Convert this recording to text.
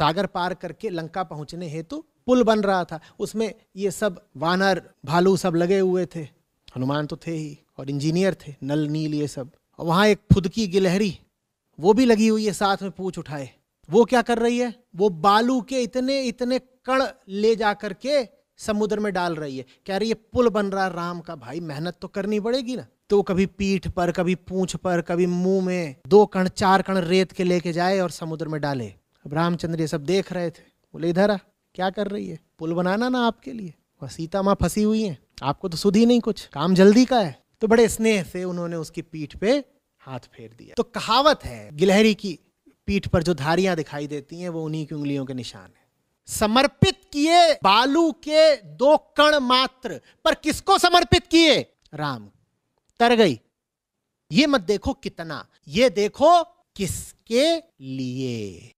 सागर पार करके लंका पहुंचने हेतु पुल बन रहा था उसमें ये सब वानर भालू सब लगे हुए थे हनुमान तो थे ही और इंजीनियर थे नल नील ये सब और वहां एक फुदकी गिलहरी वो भी लगी हुई है साथ में पूछ उठाए वो क्या कर रही है वो बालू के इतने इतने कण ले जा करके समुद्र में डाल रही है कह रही है पुल बन रहा राम का भाई मेहनत तो करनी पड़ेगी ना तो कभी पीठ पर कभी पूछ पर कभी मुंह में दो कण चार कण रेत के लेके जाए और समुद्र में डाले अब रामचंद्र ये सब देख रहे थे बोले इधर आ क्या कर रही है पुल बनाना ना आपके लिए वह सीता माँ फंसी हुई है आपको तो सुधी नहीं कुछ काम जल्दी का है तो बड़े स्नेह से उन्होंने उसकी पीठ पे हाथ फेर दिया तो कहावत है गिलहरी की पीठ पर जो धारियां दिखाई देती हैं वो उन्हीं की उंगलियों के निशान है समर्पित किए बालू के दो कण मात्र पर किसको समर्पित किए राम तर गई ये मत देखो कितना ये देखो किसके लिए